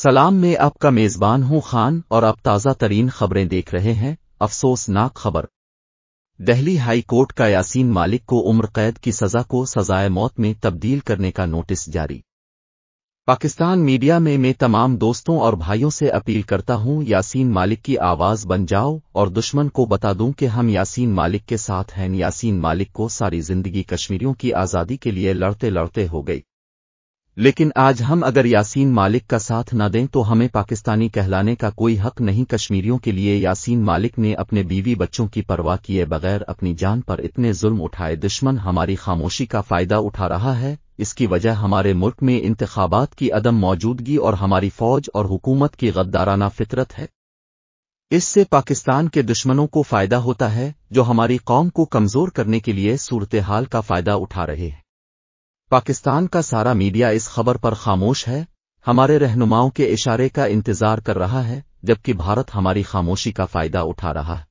सलाम मैं आपका मेजबान हूं खान और आप ताज़ा तरीन खबरें देख रहे हैं अफसोसनाक खबर दिल्ली हाई कोर्ट का यासीन मालिक को उम्र कैद की सजा को सजाए मौत में तब्दील करने का नोटिस जारी पाकिस्तान मीडिया में मैं तमाम दोस्तों और भाइयों से अपील करता हूं यासीन मालिक की आवाज़ बन जाओ और दुश्मन को बता दूं कि हम यासीन मालिक के साथ हैं यासीन मालिक को सारी जिंदगी कश्मीरियों की आज़ादी के लिए लड़ते लड़ते हो गई लेकिन आज हम अगर यासीन मालिक का साथ न दें तो हमें पाकिस्तानी कहलाने का कोई हक नहीं कश्मीरियों के लिए यासीन मालिक ने अपने बीवी बच्चों की परवाह किए बगैर अपनी जान पर इतने जुल्म उठाए दुश्मन हमारी खामोशी का फायदा उठा रहा है इसकी वजह हमारे मुल्क में इंतबात की अदम मौजूदगी और हमारी फौज और हुकूमत की गद्दाराना फितरत है इससे पाकिस्तान के दुश्मनों को फायदा होता है जो हमारी कौम को कमजोर करने के लिए सूरत हाल का फायदा उठा रहे हैं पाकिस्तान का सारा मीडिया इस खबर पर खामोश है हमारे रहनुमाओं के इशारे का इंतजार कर रहा है जबकि भारत हमारी खामोशी का फायदा उठा रहा है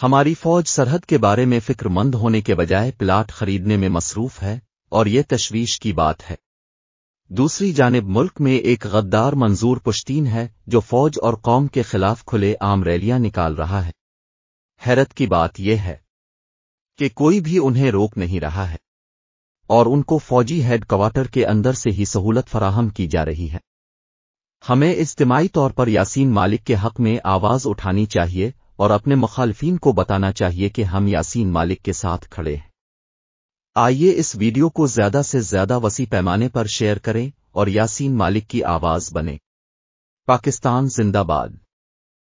हमारी फौज सरहद के बारे में फिक्रमंद होने के बजाय प्लाट खरीदने में मसरूफ है और ये तशवीश की बात है दूसरी जानब मुल्क में एक गद्दार मंजूर पुश्तीन है जो फौज और कौम के खिलाफ खुले आम रैलियां निकाल रहा है हैरत की बात यह है कि कोई भी उन्हें रोक नहीं रहा है और उनको फौजी हेड क्वार्टर के अंदर से ही सहूलत फराहम की जा रही है हमें इज्तमाही तौर पर यासीन मालिक के हक में आवाज उठानी चाहिए और अपने मुखालफी को बताना चाहिए कि हम यासीन मालिक के साथ खड़े हैं आइए इस वीडियो को ज्यादा से ज्यादा वसी पैमाने पर शेयर करें और यासीन मालिक की आवाज बने पाकिस्तान जिंदाबाद